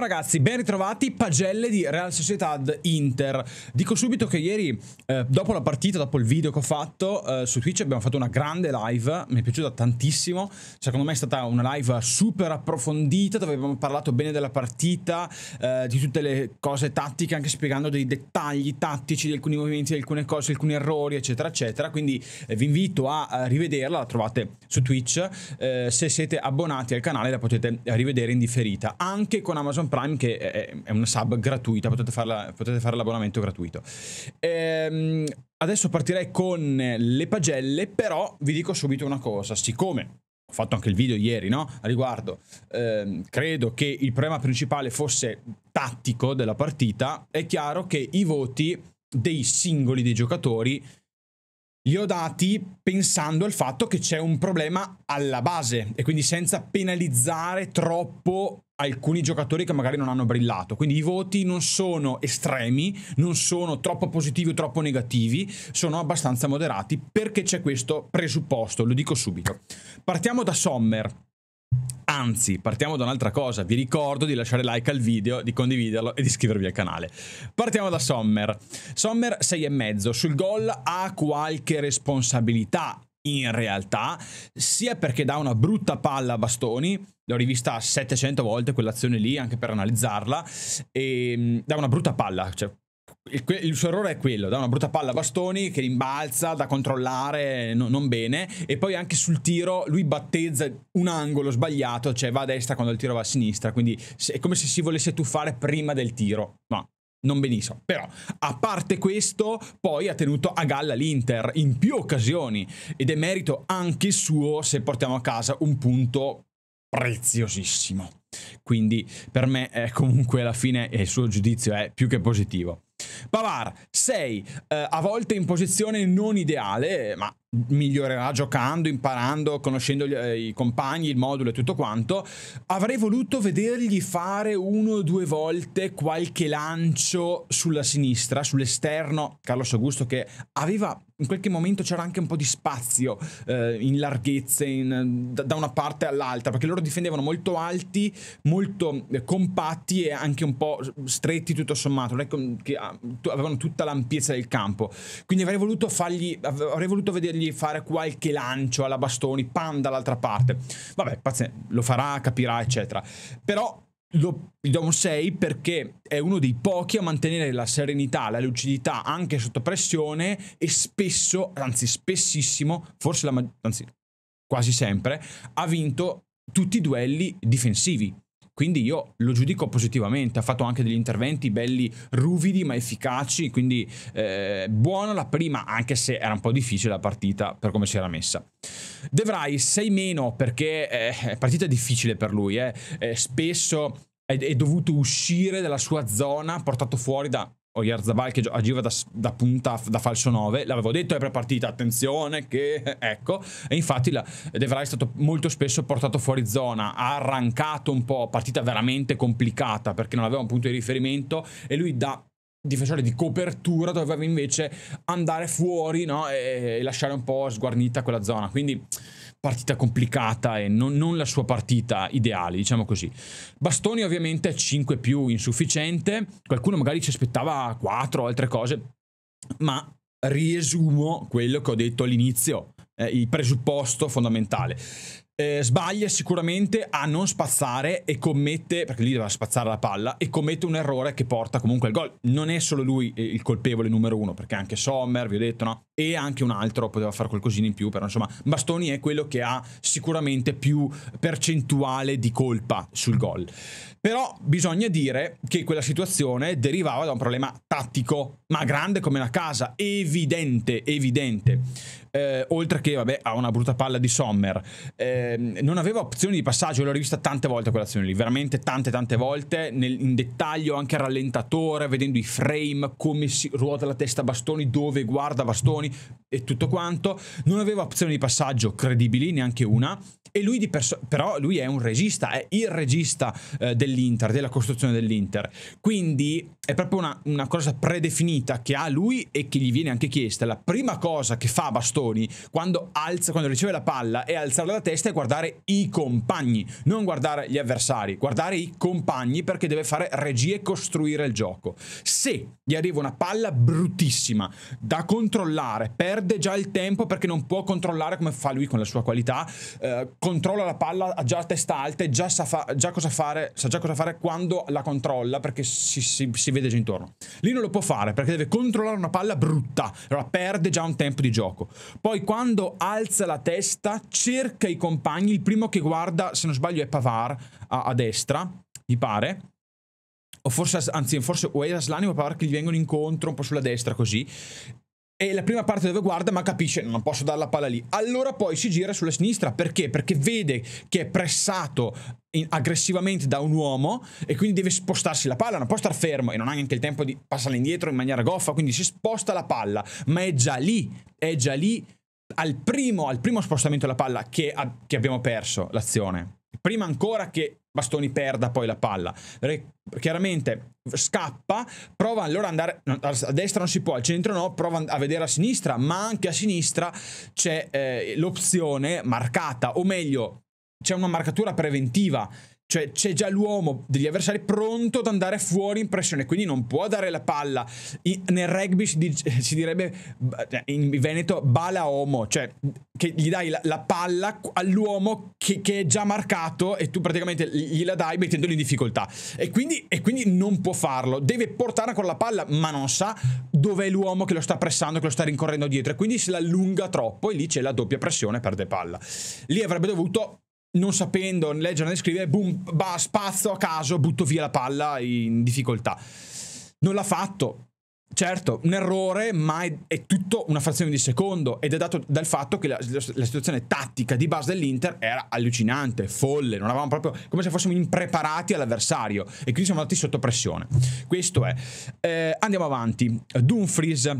Ciao ragazzi, ben ritrovati, pagelle di Real Sociedad Inter. Dico subito che ieri, eh, dopo la partita, dopo il video che ho fatto, eh, su Twitch abbiamo fatto una grande live, mi è piaciuta tantissimo, cioè, secondo me è stata una live super approfondita dove abbiamo parlato bene della partita, eh, di tutte le cose tattiche, anche spiegando dei dettagli tattici di alcuni movimenti, di alcune cose, alcuni errori, eccetera, eccetera. Quindi eh, vi invito a, a rivederla, la trovate su Twitch, eh, se siete abbonati al canale la potete rivedere in differita, anche con Amazon Prime che è, è una sub gratuita, potete, farla, potete fare l'abbonamento gratuito. Ehm, adesso partirei con le pagelle, però vi dico subito una cosa, siccome ho fatto anche il video ieri no? a riguardo, ehm, credo che il problema principale fosse tattico della partita, è chiaro che i voti dei singoli dei giocatori li ho dati pensando al fatto che c'è un problema alla base e quindi senza penalizzare troppo alcuni giocatori che magari non hanno brillato. Quindi i voti non sono estremi, non sono troppo positivi o troppo negativi, sono abbastanza moderati perché c'è questo presupposto, lo dico subito. Partiamo da Sommer. Anzi, partiamo da un'altra cosa, vi ricordo di lasciare like al video, di condividerlo e di iscrivervi al canale. Partiamo da Sommer. Sommer e mezzo, sul gol ha qualche responsabilità, in realtà, sia perché dà una brutta palla a bastoni, l'ho rivista 700 volte quell'azione lì anche per analizzarla, e ehm, dà una brutta palla, cioè il, suo errore è quello, dà una brutta palla a Bastoni che rimbalza da controllare non bene e poi anche sul tiro lui battezza un angolo sbagliato, cioè va a destra quando il tiro va a sinistra, quindi è come se si volesse tuffare prima del tiro. No, non benissimo. Però, a parte questo, poi ha tenuto a galla l'Inter in più occasioni ed è merito anche suo se portiamo a casa un punto preziosissimo. Quindi per me è eh, comunque alla fine eh, il suo giudizio è più che positivo. Pavar sei eh, a volte in posizione non ideale, ma migliorerà giocando, imparando, conoscendo gli, eh, i compagni, il modulo e tutto quanto. Avrei voluto vedergli fare uno o due volte qualche lancio sulla sinistra, sull'esterno. Carlos Augusto che aveva in qualche momento c'era anche un po' di spazio eh, in larghezze in, da, da, una parte all'altra, perché loro difendevano molto alti, molto eh, compatti e anche un po' stretti tutto sommato, che ah, avevano tutta l'ampiezza del campo. Quindi avrei voluto fargli avrei voluto vedergli fargli fare qualche lancio alla bastoni, pan dall'altra parte. Vabbè, pazienza, lo farà, capirà, eccetera. Però lo, gli do un 6 perché è uno dei pochi a mantenere la serenità, la lucidità anche sotto pressione e spesso, anzi spessissimo, forse la anzi quasi sempre, ha vinto tutti i duelli difensivi. Quindi io lo giudico positivamente, ha fatto anche degli interventi belli ruvidi ma efficaci, quindi eh, buona la prima, anche se era un po' difficile la partita per come si era messa. De Vrij 6 meno perché eh, partita difficile per lui, eh. Eh, spesso è, è dovuto uscire dalla sua zona, portato fuori da o Oyarzabal che agiva da, da punta, da falso 9, l'avevo detto è prepartita, attenzione che, ecco, e infatti la, De è stato molto spesso portato fuori zona, ha arrancato un po', partita veramente complicata perché non aveva un punto di riferimento e lui da difensore di copertura doveva invece andare fuori no? e, e lasciare un po' sguarnita quella zona, quindi partita complicata e non, non, la sua partita ideale, diciamo così. Bastoni ovviamente 5 più insufficiente, qualcuno magari ci aspettava 4 o altre cose, ma riesumo quello che ho detto all'inizio, eh, il presupposto fondamentale eh, sbaglia sicuramente a non spazzare e commette, perché lì deve spazzare la palla, e commette un errore che porta comunque al gol. Non è solo lui eh, il colpevole numero uno, perché anche Sommer, vi ho detto, no? E anche un altro poteva fare qualcosina in più, però insomma Bastoni è quello che ha sicuramente più percentuale di colpa sul gol. Però bisogna dire che quella situazione derivava da un problema tattico, ma grande come la casa, evidente, evidente eh, oltre che vabbè, ha una brutta palla di Sommer, eh, non aveva opzioni di passaggio, l'ho rivista tante volte quell'azione lì, veramente tante tante volte, nel, in dettaglio anche il rallentatore, vedendo i frame, come si ruota la testa a bastoni, dove guarda bastoni e tutto quanto, non aveva opzioni di passaggio credibili, neanche una, e lui di perso- però lui è un regista, è il regista eh, dell'Inter, della costruzione dell'Inter, quindi è proprio una, una cosa predefinita che ha lui e che gli viene anche chiesta, la prima cosa che fa Bastoni, Bastoni quando, alza, quando riceve la palla è alzare la testa e guardare i compagni, non guardare gli avversari, guardare i compagni perché deve fare regie e costruire il gioco. Se gli arriva una palla bruttissima da controllare, perde già il tempo perché non può controllare come fa lui con la sua qualità, eh, controlla la palla, ha già la testa alta e già sa, fa, già fare, sa già cosa fare quando la controlla perché si, si, si vede già intorno. Lì non lo può fare perché deve controllare una palla brutta, allora perde già un tempo di gioco. Poi quando alza la testa cerca i compagni, il primo che guarda, se non sbaglio è Pavar a, a destra, mi pare. O forse, anzi, forse o era Slani o Pavar che gli vengono incontro un po' sulla destra così e la prima parte dove guarda ma capisce non posso dare la palla lì allora poi si gira sulla sinistra perché? perché vede che è pressato in, aggressivamente da un uomo e quindi deve spostarsi la palla non può star fermo e non ha neanche il tempo di passarla indietro in maniera goffa quindi si sposta la palla ma è già lì è già lì al primo, al primo spostamento della palla che, a, che abbiamo perso l'azione prima ancora che Bastoni perda poi la palla. Perché chiaramente scappa, prova allora andare a destra non si può, al centro no, prova a vedere a sinistra, ma anche a sinistra c'è eh, l'opzione marcata, o meglio, c'è una marcatura preventiva cioè c'è già l'uomo degli avversari pronto ad andare fuori in pressione, quindi non può dare la palla. I, nel rugby si, di, si, direbbe, in Veneto, bala homo, cioè che gli dai la, la palla all'uomo che, che, è già marcato e tu praticamente gliela dai mettendolo in difficoltà. E quindi, e quindi non può farlo, deve portare ancora la palla, ma non sa dov'è l'uomo che lo sta pressando, che lo sta rincorrendo dietro. E quindi se l'allunga troppo e lì c'è la doppia pressione, perde palla. Lì avrebbe dovuto non sapendo né leggere né scrivere, boom, bah, spazzo a caso, butto via la palla in difficoltà. Non l'ha fatto. Certo, un errore, ma è, è, tutto una frazione di secondo ed è dato dal fatto che la, la, la situazione tattica di base dell'Inter era allucinante, folle, non avevamo proprio come se fossimo impreparati all'avversario e quindi siamo andati sotto pressione. Questo è. Eh, andiamo avanti. Dumfries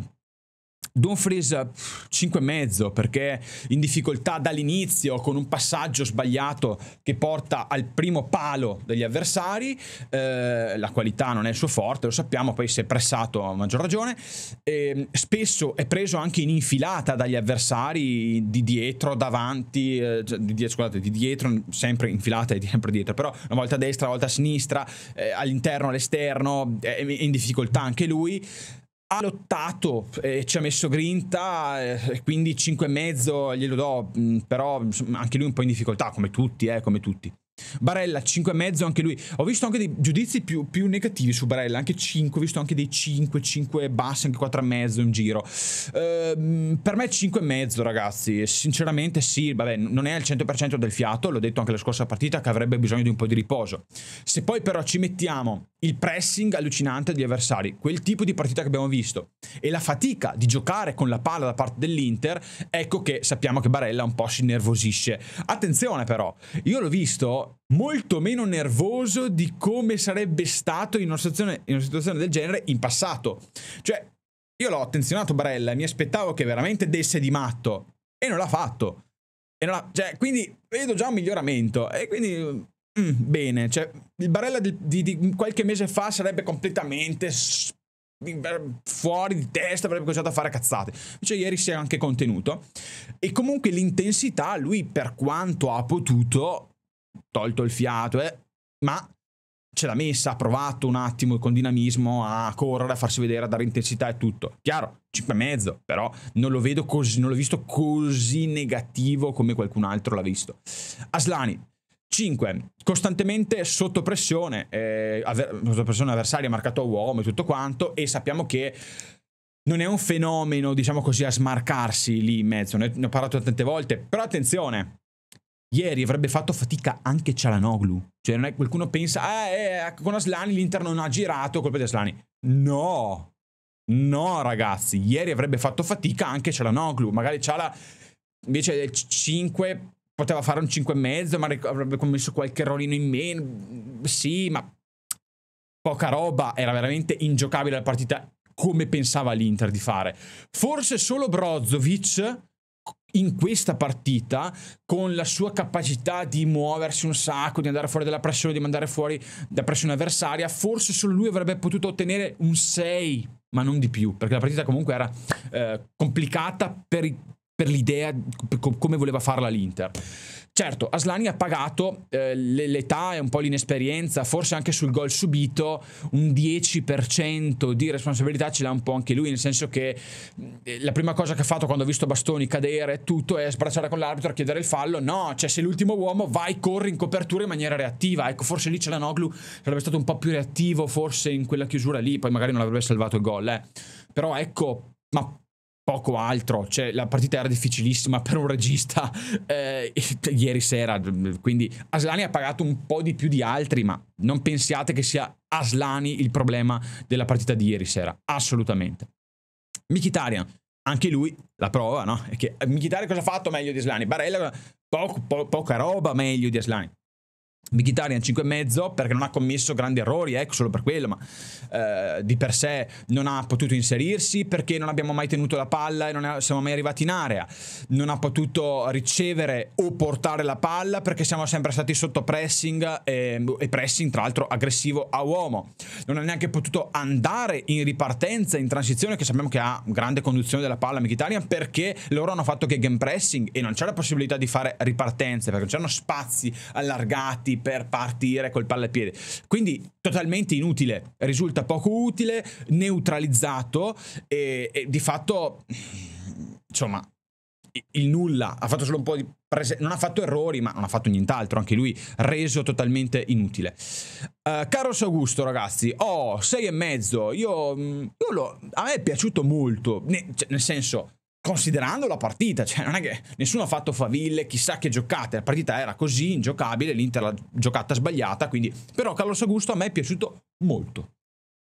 Don Fries 5,5 perché in difficoltà dall'inizio con un passaggio sbagliato che porta al primo palo degli avversari, eh, la qualità non è il suo forte, lo sappiamo, poi si è pressato a maggior ragione, eh, spesso è preso anche in infilata dagli avversari di dietro, davanti, eh, cioè, di dietro, scusate, di dietro, sempre infilata e sempre dietro, però una volta a destra, una volta a sinistra, eh, all'interno, all'esterno, è in difficoltà anche lui ha lottato e ci ha messo grinta, eh, quindi mezzo glielo do, mm, però anche lui un po' in difficoltà, come tutti, eh, come tutti. Barella 5,5 anche lui. Ho visto anche dei giudizi più, più, negativi su Barella, anche 5, ho visto anche dei 5, 5 bassi, anche 4,5 in giro. Ehm, per me 5,5 ragazzi, sinceramente sì, vabbè, non è al 100% del fiato, l'ho detto anche la scorsa partita che avrebbe bisogno di un po' di riposo. Se poi però ci mettiamo il pressing allucinante degli avversari, quel tipo di partita che abbiamo visto e la fatica di giocare con la palla da parte dell'Inter, ecco che sappiamo che Barella un po' si nervosisce. Attenzione però, io l'ho visto molto meno nervoso di come sarebbe stato in una situazione, in una situazione del genere in passato. Cioè, io l'ho attenzionato Barella e mi aspettavo che veramente desse di matto e non l'ha fatto. Non l'ha, cioè, quindi vedo già un miglioramento e quindi mm, bene, cioè, il Barella di, di, di, qualche mese fa sarebbe completamente fuori di testa, avrebbe cominciato a fare cazzate. Invece ieri si è anche contenuto e comunque l'intensità lui per quanto ha potuto tolto il fiato, eh, ma ce l'ha messa, ha provato un attimo con dinamismo a correre, a farsi vedere, a dare intensità e tutto. Chiaro, 5 e mezzo, però non lo vedo così, non l'ho visto così negativo come qualcun altro l'ha visto. Aslani, 5. Costantemente sotto pressione, eh, avver- sotto pressione avversaria, marcato a uomo e tutto quanto, e sappiamo che non è un fenomeno, diciamo così, a smarcarsi lì in mezzo, ne ho parlato tante volte, però attenzione, Ieri avrebbe fatto fatica anche Cialanoglu. Cioè, non è qualcuno pensa, ah, eh, con Aslani l'Inter non ha girato, colpa di Aslani. No, no ragazzi, ieri avrebbe fatto fatica anche Cialanoglu. Magari Ciala invece del 5 poteva fare un 5,5, ma avrebbe commesso qualche errorino in meno. Sì, ma poca roba. Era veramente ingiocabile la partita come pensava l'Inter di fare. Forse solo Brozovic in questa partita con la sua capacità di muoversi un sacco, di andare fuori dalla pressione, di mandare fuori da pressione avversaria, forse solo lui avrebbe potuto ottenere un 6, ma non di più, perché la partita comunque era eh, complicata per per l'idea, per come voleva farla l'Inter. Certo, Aslani ha pagato eh, l'età e un po' l'inesperienza, forse anche sul gol subito, un 10% di responsabilità ce l'ha un po' anche lui, nel senso che eh, la prima cosa che ha fatto quando ha visto Bastoni cadere e tutto è sbracciare con l'arbitro a chiedere il fallo. No, cioè se l'ultimo uomo vai, corri in copertura in maniera reattiva. Ecco, forse lì Celanoglu sarebbe stato un po' più reattivo, forse in quella chiusura lì, poi magari non avrebbe salvato il gol. Eh. Però ecco, ma poco altro, cioè la partita era difficilissima per un regista eh, ieri sera, quindi Aslani ha pagato un po' di più di altri, ma non pensiate che sia Aslani il problema della partita di ieri sera, assolutamente. Mkhitaryan, anche lui, la prova, no? Che Mkhitaryan cosa ha fatto meglio di Aslani? Barella, poco, po- poca roba meglio di Aslani. Mkhitaryan 5,5 perché non ha commesso grandi errori, ecco solo per quello, ma eh, di per sé non ha potuto inserirsi perché non abbiamo mai tenuto la palla e non è, siamo mai arrivati in area, non ha potuto ricevere o portare la palla perché siamo sempre stati sotto pressing e, ehm, e pressing tra l'altro aggressivo a uomo, non ha neanche potuto andare in ripartenza, in transizione che sappiamo che ha grande conduzione della palla Mkhitaryan perché loro hanno fatto che game pressing e non c'era possibilità di fare ripartenze perché non c'erano spazi allargati pronti per partire col palla al piede. Quindi totalmente inutile, risulta poco utile, neutralizzato e, e di fatto, insomma, il nulla, ha fatto solo un po' di prese- non ha fatto errori, ma non ha fatto nient'altro, anche lui reso totalmente inutile. Uh, eh, Caros Augusto, ragazzi, ho oh, sei e mezzo, io, mm, io lo, a me è piaciuto molto, ne, cioè, nel senso, considerando la partita, cioè non è che nessuno ha fatto faville, chissà che giocate, la partita era così ingiocabile, l'Inter l'ha giocata sbagliata, quindi però Carlos Augusto a me è piaciuto molto.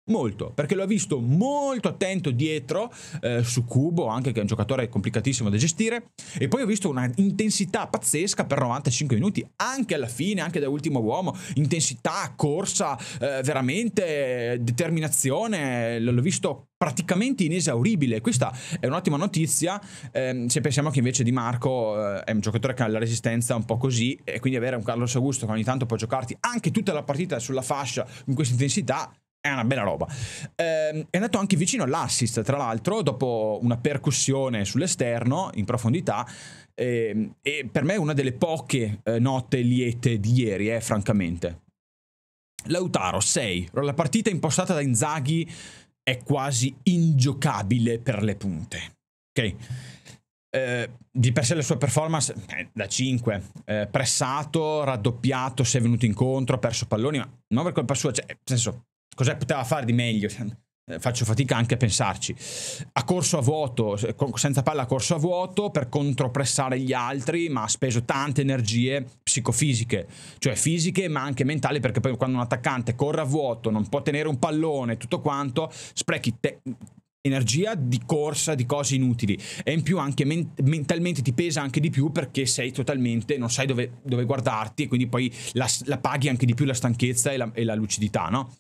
Molto, perché l'ho visto molto attento dietro eh, su Cubo, anche che è un giocatore complicatissimo da gestire, e poi ho visto una intensità pazzesca per 95 minuti, anche alla fine, anche da ultimo uomo, intensità, corsa, eh, veramente determinazione, l'ho visto praticamente inesauribile. Questa è un'ottima notizia ehm, se pensiamo che invece Di Marco eh, è un giocatore che ha la resistenza un po' così e quindi avere un Carlos Augusto che ogni tanto può giocarti anche tutta la partita sulla fascia in questa intensità è una bella roba. Eh, è andato anche vicino all'assist, tra l'altro, dopo una percussione sull'esterno in profondità. Eh, e per me è una delle poche eh, note liete di ieri, eh, francamente. Lautaro 6. La partita impostata da Inzaghi è quasi ingiocabile per le punte. Ok? Eh, di per sé la sua performance è eh, da 5 eh, pressato, raddoppiato, si è venuto incontro, ha perso palloni, ma non per colpa sua, cioè, nel senso, Cos'è poteva fare di meglio? Eh, faccio fatica anche a pensarci. Ha corso a vuoto, senza palla ha corso a vuoto per contropressare gli altri, ma ha speso tante energie psicofisiche, cioè fisiche ma anche mentali, perché poi quando un attaccante corre a vuoto, non può tenere un pallone, tutto quanto, sprechi te- energia di corsa, di cose inutili e in più anche men- mentalmente ti pesa anche di più perché sei totalmente non sai dove, dove guardarti e quindi poi la, la, paghi anche di più la stanchezza e la, e la lucidità, no?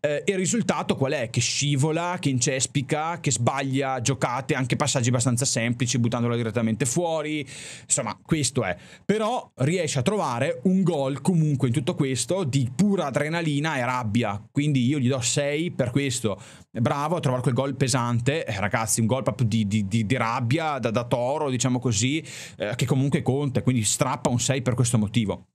Eh, e il risultato qual è? Che scivola, che incespica, che sbaglia giocate, anche passaggi abbastanza semplici buttandola direttamente fuori, insomma questo è. Però riesce a trovare un gol comunque in tutto questo di pura adrenalina e rabbia, quindi io gli do 6 per questo, bravo a trovare quel gol pesante pesante. Eh, ragazzi, un gol proprio di, di, di, di rabbia da, da, toro, diciamo così, eh, che comunque conta, quindi strappa un 6 per questo motivo.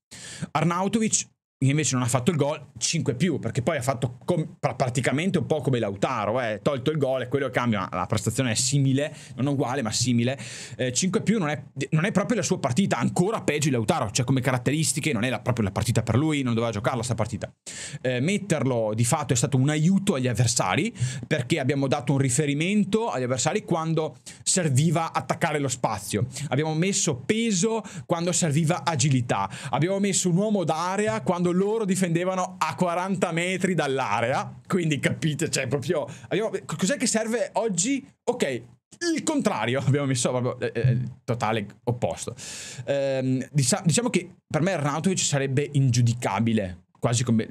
Arnautovic invece non ha fatto il gol, 5 più, perché poi ha fatto com- praticamente un po' come Lautaro, eh. tolto il gol e quello cambia, la prestazione è simile, non uguale ma simile, eh, 5 più non è, non è, proprio la sua partita, ancora peggio di Lautaro, cioè come caratteristiche non è la, proprio la partita per lui, non doveva giocarla questa partita. Eh, metterlo di fatto è stato un aiuto agli avversari, perché abbiamo dato un riferimento agli avversari quando serviva attaccare lo spazio, abbiamo messo peso quando serviva agilità, abbiamo messo un uomo d'area quando loro difendevano a 40 metri dall'area, quindi capite, cioè proprio... Abbiamo... Cos'è che serve oggi? Ok, il contrario, abbiamo messo proprio eh, eh, il totale opposto. Eh, diciamo che per me Arnautovic sarebbe ingiudicabile, quasi come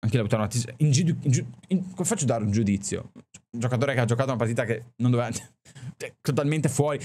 anche l'automatismo. In gi- in gi- in- come faccio a dare un giudizio? Un giocatore che ha giocato una partita che non doveva. Cioè, totalmente fuori.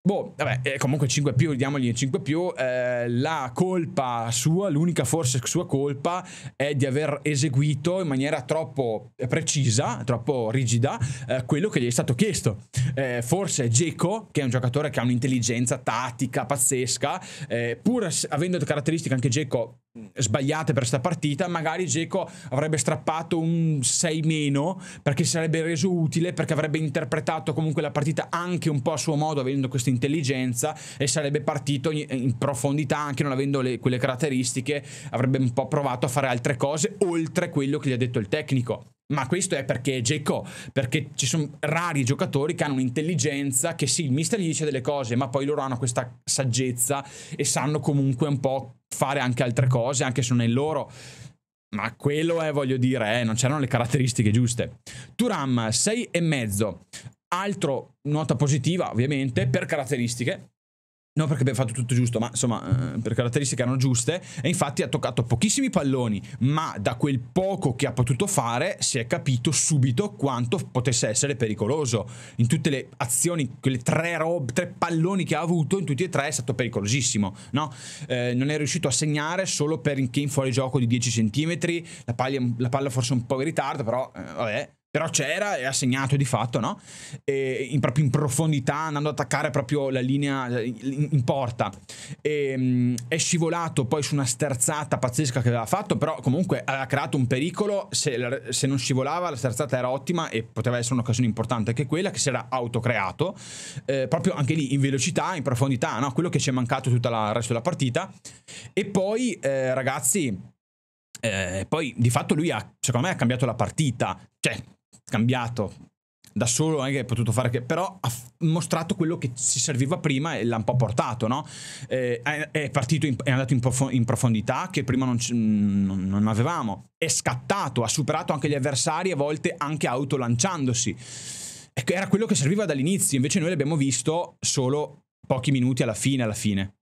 Boh, vabbè, eh, comunque 5 più, diamogli 5 più. Eh, la colpa sua, l'unica forse sua colpa, è di aver eseguito in maniera troppo precisa, troppo rigida, eh, quello che gli è stato chiesto. Eh, forse Geco, che è un giocatore che ha un'intelligenza tattica pazzesca, eh, pur avendo caratteristiche anche Geco Mm. sbagliate per questa partita, magari Geco avrebbe strappato un 6 meno perché si sarebbe reso utile, perché avrebbe interpretato comunque la partita anche un po' a suo modo, avendo questa intelligenza e sarebbe partito in profondità anche non avendo le, quelle caratteristiche, avrebbe un po' provato a fare altre cose oltre quello che gli ha detto il tecnico. Ma questo è perché J.Co. perché ci sono rari giocatori che hanno un'intelligenza che sì, il mister gli dice delle cose, ma poi loro hanno questa saggezza e sanno comunque un po' fare anche altre cose, anche se non è loro. Ma quello è, voglio dire, eh, non c'erano le caratteristiche giuste. Turam, 6,5. Altro nota positiva, ovviamente, per caratteristiche. No, perché abbiamo fatto tutto giusto, ma insomma, eh, per caratteristiche erano giuste. E infatti ha toccato pochissimi palloni, ma da quel poco che ha potuto fare si è capito subito quanto potesse essere pericoloso. In tutte le azioni, quelle tre, rob, tre palloni che ha avuto, in tutti e tre è stato pericolosissimo. No? Eh, non è riuscito a segnare solo perché in gioco di 10 cm, la, la palla forse un po' in ritardo, però eh, vabbè però c'era e ha segnato di fatto, no? E in, proprio in profondità, andando ad attaccare proprio la linea in, in porta. E, ehm, è scivolato poi su una sterzata pazzesca che aveva fatto, però comunque aveva creato un pericolo. Se, se non scivolava, la sterzata era ottima e poteva essere un'occasione importante anche quella, che si era autocreato. Eh, proprio anche lì in velocità, in profondità, no? Quello che ci è mancato tutto il resto della partita. E poi, eh, ragazzi... Eh, poi di fatto lui ha, secondo me, ha cambiato la partita. Cioè, cambiato da solo, non è che è potuto fare che, però ha mostrato quello che ci serviva prima e l'ha un po' portato, no? Eh, è partito, in, è andato in, prof- in, profondità che prima non, c- non, non, avevamo, è scattato, ha superato anche gli avversari a volte anche autolanciandosi. Ecco, era quello che serviva dall'inizio, invece noi l'abbiamo visto solo pochi minuti alla fine, alla fine.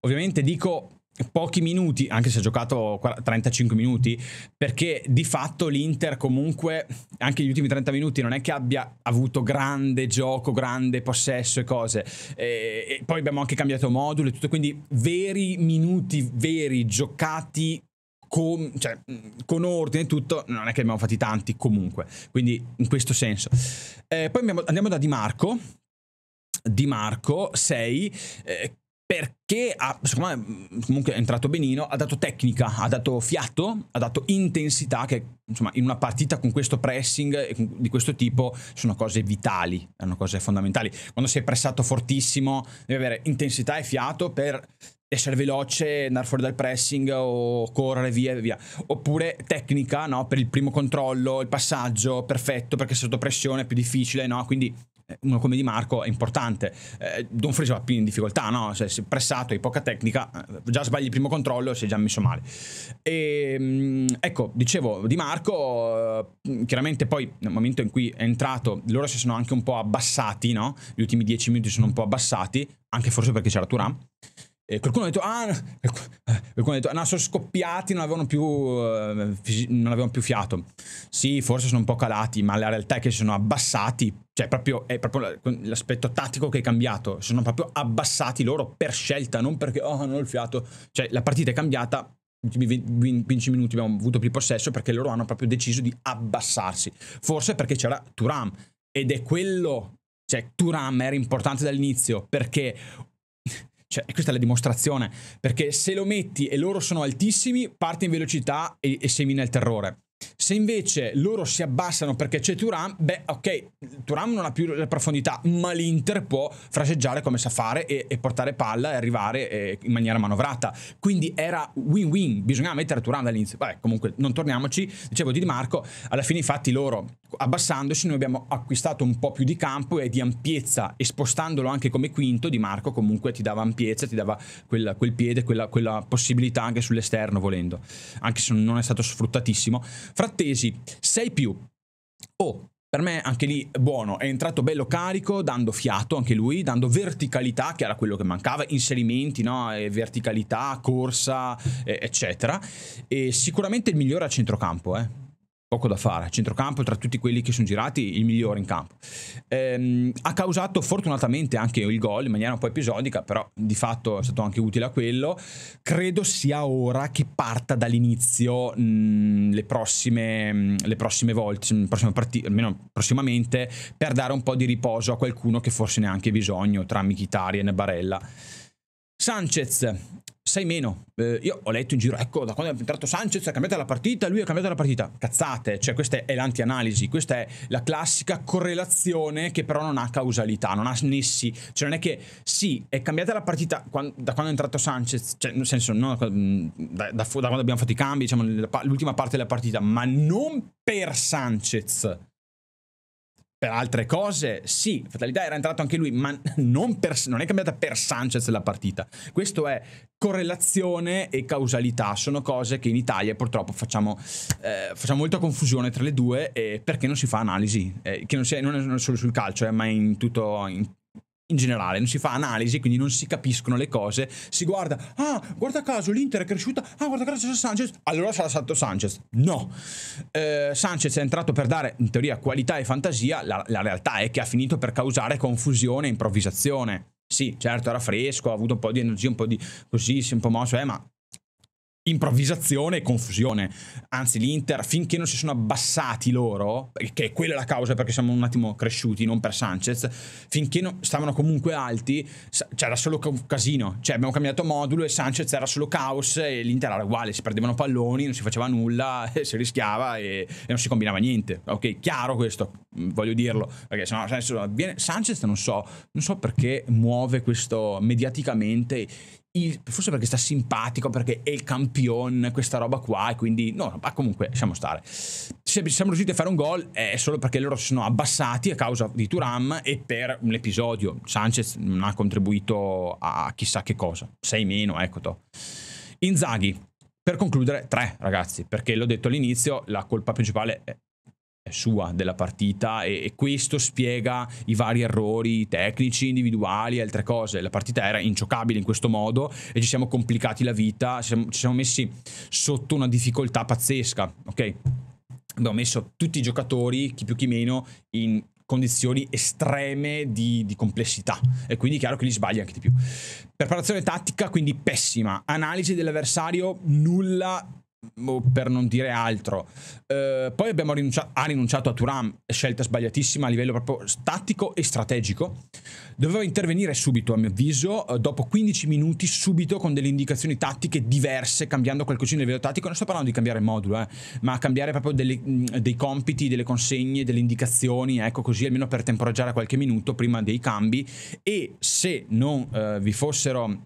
Ovviamente dico pochi minuti, anche se ha giocato 35 minuti, perché di fatto l'Inter comunque, anche gli ultimi 30 minuti, non è che abbia avuto grande gioco, grande possesso e cose. E, e poi abbiamo anche cambiato modulo e tutto, quindi veri minuti, veri giocati con, cioè, con, ordine e tutto, non è che abbiamo fatti tanti comunque, quindi in questo senso. Eh, poi abbiamo, andiamo da Di Marco, Di Marco 6, eh, perché ha, secondo me mm, comunque è entrato benino, ha dato tecnica, ha dato fiato, ha dato intensità che insomma in una partita con questo pressing di questo tipo sono cose vitali, sono cose fondamentali. Quando sei pressato fortissimo devi avere intensità e fiato per essere veloce, andare fuori dal pressing o correre via e via. Oppure tecnica, no? Per il primo controllo, il passaggio perfetto perché sotto pressione è più difficile, no? Quindi uno come Di Marco è importante. Eh, Don Fries va più in difficoltà, no? Se sei pressato, hai poca tecnica, eh, già sbagli il primo controllo, e sei già messo male. E, ehm, ecco, dicevo, Di Marco, eh, chiaramente poi nel momento in cui è entrato, loro si sono anche un po' abbassati, no? Gli ultimi dieci minuti sono un po' abbassati, anche forse perché c'era Turan. E qualcuno ha detto, ah, eh, qualcuno ha detto, no, sono scoppiati, non avevano, più, eh, non avevano più fiato. Sì, forse sono un po' calati, ma la realtà è che si sono abbassati, cioè proprio, è proprio l'aspetto tattico che è cambiato, si sono proprio abbassati loro per scelta, non perché, oh, non ho il fiato. Cioè la partita è cambiata, in 15 minuti abbiamo avuto più possesso perché loro hanno proprio deciso di abbassarsi. Forse perché c'era Turam, ed è quello cioè, Turam era importante dall'inizio perché cioè, questa è la dimostrazione, perché se lo metti e loro sono altissimi, parte in velocità e, e semina il terrore. Se invece loro si abbassano perché c'è Turam, beh, ok, Turam non ha più la profondità, ma l'Inter può fraseggiare come sa fare e, e portare palla e arrivare e, eh, in maniera manovrata. Quindi era win-win, bisognava mettere Turam dall'inizio. Vabbè, comunque, non torniamoci. Dicevo di, di Marco, alla fine infatti loro, abbassandosi, noi abbiamo acquistato un po' più di campo e di ampiezza e spostandolo anche come quinto, Di Marco comunque ti dava ampiezza, ti dava quel, quel piede, quella, quella possibilità anche sull'esterno volendo, anche se non è stato sfruttatissimo. Frattesi 6 più. Oh, per me anche lì buono, è entrato bello carico, dando fiato anche lui, dando verticalità, che era quello che mancava, inserimenti, no? verticalità, corsa, eh, eccetera. E sicuramente il migliore a centrocampo, eh poco da fare. Centrocampo, tra tutti quelli che sono girati, il migliore in campo. Ehm, ha causato fortunatamente anche il gol in maniera un po' episodica, però di fatto è stato anche utile a quello. Credo sia ora che parta dall'inizio mh, mm, le, prossime, mh, mm, le prossime volte, mm, prossime partite, almeno prossimamente, per dare un po' di riposo a qualcuno che forse ne ha anche bisogno, tra Michitarian e Barella. Sanchez, sei meno. Eh, io ho letto in giro, ecco, da quando è entrato Sanchez è cambiata la partita, lui ha cambiato la partita. Cazzate, cioè questa è l'antianalisi, questa è la classica correlazione che però non ha causalità, non ha nessi. Cioè non è che, sì, è cambiata la partita quando, da quando è entrato Sanchez, cioè nel senso, no, da, da, da quando abbiamo fatto i cambi, diciamo, l'ultima parte della partita, ma non per Sanchez per altre cose, sì, fatalità era entrato anche lui, ma non, per, non, è cambiata per Sanchez la partita. Questo è correlazione e causalità, sono cose che in Italia purtroppo facciamo, eh, facciamo molta confusione tra le due perché non si fa analisi, eh, che non, sia, non, è, solo sul calcio, eh, ma in tutto, in in generale, non si fa analisi, quindi non si capiscono le cose, si guarda, ah, guarda caso l'Inter è cresciuta, ah, guarda caso c'è Sanchez, allora sarà salto Sanchez. No, eh, Sanchez è entrato per dare, in teoria, qualità e fantasia, la, la realtà è che ha finito per causare confusione e improvvisazione. Sì, certo, era fresco, ha avuto un po' di energia, un po' di così, si è un po' mosso, eh, ma improvvisazione e confusione. Anzi, l'Inter, finché non si sono abbassati loro, che è quella la causa perché siamo un attimo cresciuti, non per Sanchez, finché no, stavano comunque alti, c'era solo casino. Cioè, abbiamo cambiato modulo e Sanchez era solo caos e l'Inter era uguale, si perdevano palloni, non si faceva nulla, si rischiava e, e non si combinava niente. Ok, chiaro questo, mm, voglio dirlo, perché se no, viene, Sanchez non so, non so perché muove questo mediaticamente il, forse perché sta simpatico, perché è il campione, questa roba qua, e quindi no, ma comunque lasciamo stare. Se siamo riusciti a fare un gol è solo perché loro si sono abbassati a causa di Turam e per un episodio. Sanchez non ha contribuito a chissà che cosa, sei meno, ecco to. Inzaghi, per concludere, tre ragazzi, perché l'ho detto all'inizio, la colpa principale sua della partita e, e, questo spiega i vari errori tecnici, individuali e altre cose. La partita era ingiocabile in questo modo e ci siamo complicati la vita, ci siamo, ci siamo messi sotto una difficoltà pazzesca, ok? Abbiamo messo tutti i giocatori, chi più chi meno, in condizioni estreme di, di, complessità e quindi è chiaro che li sbagli anche di più. Preparazione tattica quindi pessima, analisi dell'avversario nulla per non dire altro. Uh, poi abbiamo rinunciato, ha rinunciato a Turam, scelta sbagliatissima a livello proprio tattico e strategico. Doveva intervenire subito, a mio avviso, eh, dopo 15 minuti, subito con delle indicazioni tattiche diverse, cambiando qualcosina a livello tattico. Non sto parlando di cambiare modulo, eh, ma cambiare proprio delle, dei compiti, delle consegne, delle indicazioni, ecco così almeno per temporeggiare qualche minuto prima dei cambi. E se non uh, vi fossero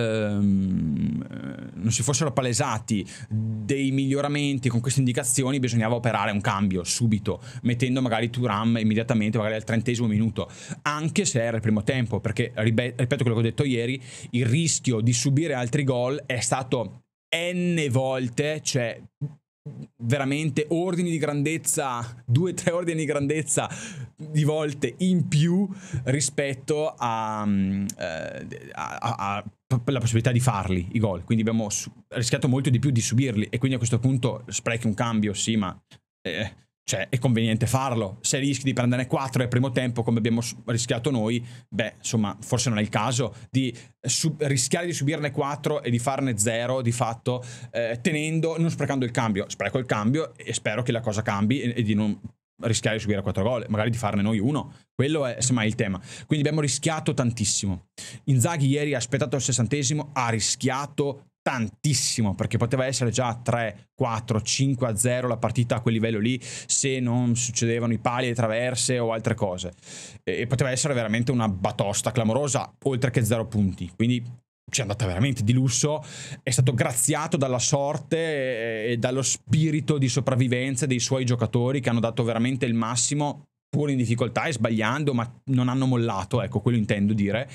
ehm, eh, non si fossero palesati dei miglioramenti con queste indicazioni, bisognava operare un cambio subito, mettendo magari Turam immediatamente, magari al trentesimo minuto, anche se era il primo tempo, perché ripeto quello che ho detto ieri, il rischio di subire altri gol è stato n volte, cioè veramente ordini di grandezza, due o tre ordini di grandezza di volte in più rispetto alla mm, eh, possibilità di farli i gol. Quindi abbiamo su- rischiato molto di più di subirli e quindi a questo punto sprechi un cambio, sì, ma... Eh, cioè, è conveniente farlo. Se rischi di prenderne 4 al primo tempo, come abbiamo rischiato noi, beh, insomma, forse non è il caso di rischiare di subirne 4 e di farne 0 di fatto, eh, tenendo, non sprecando il cambio. Spreco il cambio e spero che la cosa cambi e, e di non rischiare di subire 4 gol, magari di farne noi uno. Quello è semmai il tema. Quindi abbiamo rischiato tantissimo. Inzaghi ieri ha aspettato il sessantesimo, ha rischiato tantissimo perché poteva essere già 3, 4, 5 a 0 la partita a quel livello lì se non succedevano i pali, le traverse o altre cose e, poteva essere veramente una batosta clamorosa oltre che 0 punti quindi ci è andata veramente di lusso è stato graziato dalla sorte e, e dallo spirito di sopravvivenza dei suoi giocatori che hanno dato veramente il massimo pur in difficoltà e sbagliando, ma non hanno mollato, ecco, quello intendo dire.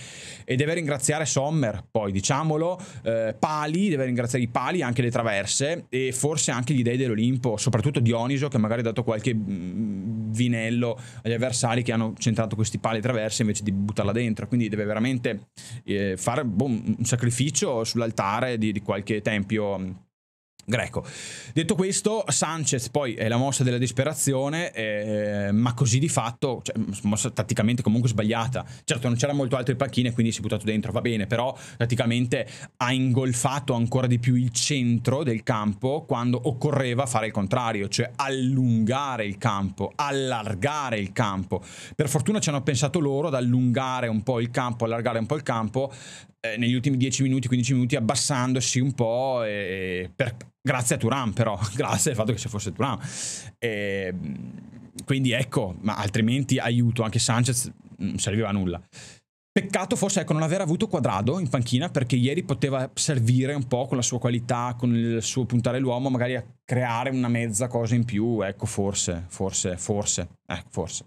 E deve ringraziare Sommer, poi diciamolo, eh, Pali, deve ringraziare i Pali, anche le traverse e forse anche gli dei dell'Olimpo, soprattutto Dioniso che magari ha dato qualche mm, vinello agli avversari che hanno centrato questi pali e traverse invece di buttarla dentro, quindi deve veramente eh, fare boh, un sacrificio sull'altare di, di qualche tempio mm, greco. Detto questo, Sanchez poi è la mossa della disperazione, eh, ma così di fatto, cioè, mossa tatticamente comunque sbagliata. Certo, non c'era molto altro in panchina, quindi si è buttato dentro, va bene, però praticamente ha ingolfato ancora di più il centro del campo quando occorreva fare il contrario, cioè allungare il campo, allargare il campo. Per fortuna ci hanno pensato loro ad allungare un po' il campo, allargare un po' il campo, eh, negli ultimi 10 minuti, 15 minuti abbassandosi un po', e, per, grazie a Turan però, grazie al fatto che ci fosse Turan. E, ehm, quindi ecco, ma altrimenti aiuto, anche Sanchez non serviva a nulla. Peccato forse ecco, non aver avuto Quadrado in panchina perché ieri poteva servire un po' con la sua qualità, con il suo puntare l'uomo, magari a creare una mezza cosa in più, ecco forse, forse, forse, ecco forse.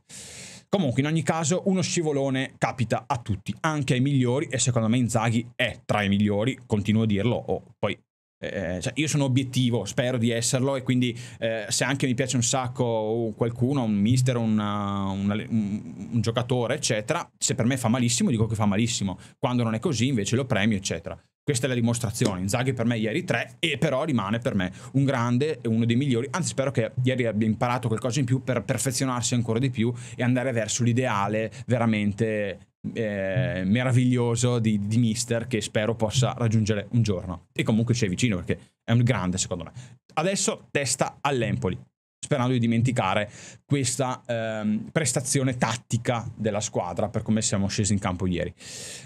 Comunque, in ogni caso, uno scivolone capita a tutti, anche ai migliori, e secondo me Inzaghi è tra i migliori, continuo a dirlo, o poi eh, cioè io sono obiettivo, spero di esserlo e quindi eh, se anche mi piace un sacco qualcuno, un mister, una, uh, una, un, un, giocatore, eccetera, se per me fa malissimo dico che fa malissimo, quando non è così invece lo premio, eccetera. Questa è la dimostrazione. Inzaghi per me ieri 3 e però rimane per me un grande e uno dei migliori. Anzi spero che ieri abbia imparato qualcosa in più per perfezionarsi ancora di più e andare verso l'ideale veramente eh, meraviglioso di, di, mister che spero possa raggiungere un giorno. E comunque ci c'è vicino perché è un grande secondo me. Adesso testa all'Empoli sperando di dimenticare questa ehm, prestazione tattica della squadra per come siamo scesi in campo ieri.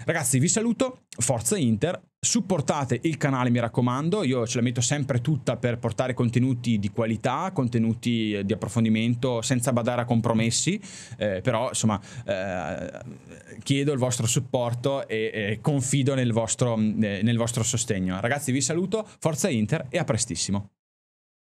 Ragazzi, vi saluto, forza Inter, supportate il canale mi raccomando, io ce la metto sempre tutta per portare contenuti di qualità, contenuti eh, di approfondimento senza badare a compromessi, eh, però insomma eh, chiedo il vostro supporto e, e confido nel vostro, mm, eh, nel vostro sostegno. Ragazzi, vi saluto, forza Inter e a prestissimo.